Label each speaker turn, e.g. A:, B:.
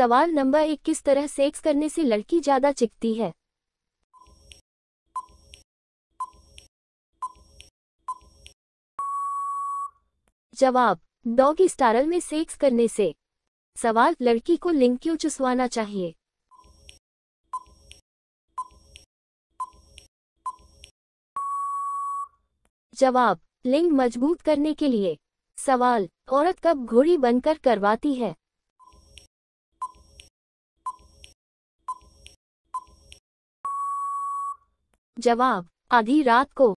A: सवाल नंबर एक किस तरह सेक्स करने से लड़की ज्यादा चिकती है जवाब डॉग स्टारल में सेक्स करने से सवाल लड़की को लिंग क्यों चुसवाना चाहिए जवाब लिंग मजबूत करने के लिए सवाल औरत कब घोड़ी बनकर करवाती है
B: जवाब आधी रात को